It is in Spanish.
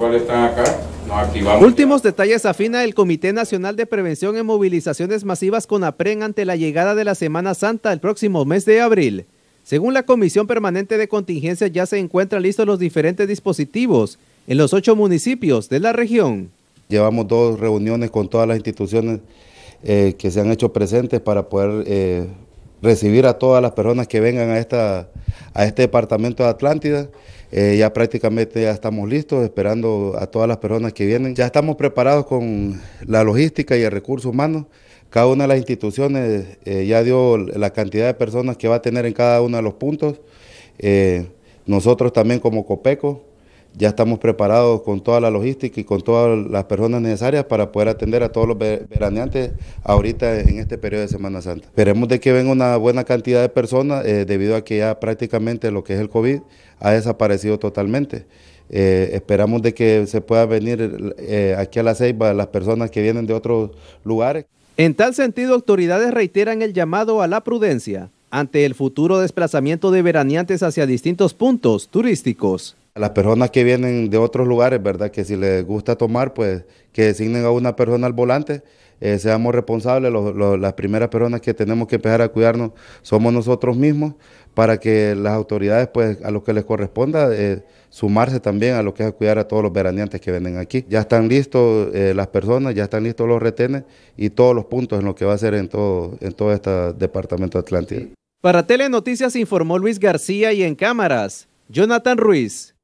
Este, están acá, Últimos detalles afina el Comité Nacional de Prevención en Movilizaciones Masivas con APREN ante la llegada de la Semana Santa el próximo mes de abril. Según la Comisión Permanente de Contingencia, ya se encuentran listos los diferentes dispositivos en los ocho municipios de la región. Llevamos dos reuniones con todas las instituciones eh, que se han hecho presentes para poder eh, recibir a todas las personas que vengan a esta a este departamento de Atlántida. Eh, ya prácticamente ya estamos listos, esperando a todas las personas que vienen. Ya estamos preparados con la logística y el recurso humano. Cada una de las instituciones eh, ya dio la cantidad de personas que va a tener en cada uno de los puntos. Eh, nosotros también como COPECO ya estamos preparados con toda la logística y con todas las personas necesarias para poder atender a todos los veraneantes ahorita en este periodo de Semana Santa. Esperemos de que venga una buena cantidad de personas eh, debido a que ya prácticamente lo que es el COVID ha desaparecido totalmente. Eh, esperamos de que se pueda venir eh, aquí a la Ceiba las personas que vienen de otros lugares. En tal sentido, autoridades reiteran el llamado a la prudencia ante el futuro desplazamiento de veraneantes hacia distintos puntos turísticos las personas que vienen de otros lugares, ¿verdad? Que si les gusta tomar, pues que designen a una persona al volante. Eh, seamos responsables, las primeras personas que tenemos que empezar a cuidarnos somos nosotros mismos para que las autoridades, pues a lo que les corresponda, eh, sumarse también a lo que es cuidar a todos los veraneantes que vienen aquí. Ya están listos eh, las personas, ya están listos los retenes y todos los puntos en lo que va a ser en todo, en todo este departamento de Atlántida. Para Telenoticias informó Luis García y en cámaras, Jonathan Ruiz.